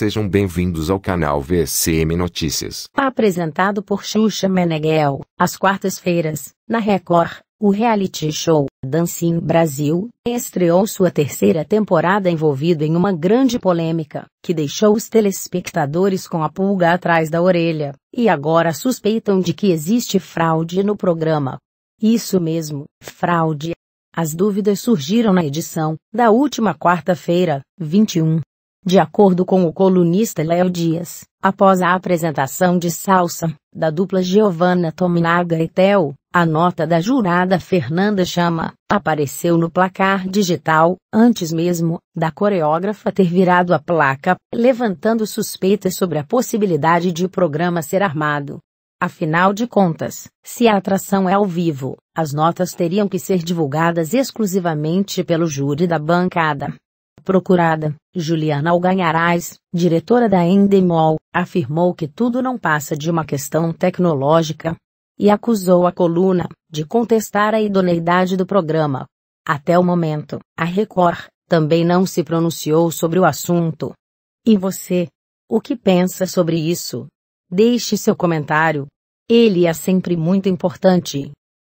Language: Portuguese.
Sejam bem-vindos ao canal VCM Notícias. Apresentado por Xuxa Meneghel, às quartas-feiras, na Record, o reality show Dancing Brasil estreou sua terceira temporada envolvido em uma grande polêmica, que deixou os telespectadores com a pulga atrás da orelha, e agora suspeitam de que existe fraude no programa. Isso mesmo, fraude. As dúvidas surgiram na edição, da última quarta-feira, 21, de acordo com o colunista Léo Dias, após a apresentação de Salsa, da dupla Giovanna Tominaga e Theo, a nota da jurada Fernanda Chama apareceu no placar digital, antes mesmo da coreógrafa ter virado a placa, levantando suspeitas sobre a possibilidade de o programa ser armado. Afinal de contas, se a atração é ao vivo, as notas teriam que ser divulgadas exclusivamente pelo júri da bancada procurada Juliana Alganharaz, diretora da Endemol, afirmou que tudo não passa de uma questão tecnológica e acusou a coluna de contestar a idoneidade do programa. Até o momento, a Record também não se pronunciou sobre o assunto. E você? O que pensa sobre isso? Deixe seu comentário. Ele é sempre muito importante.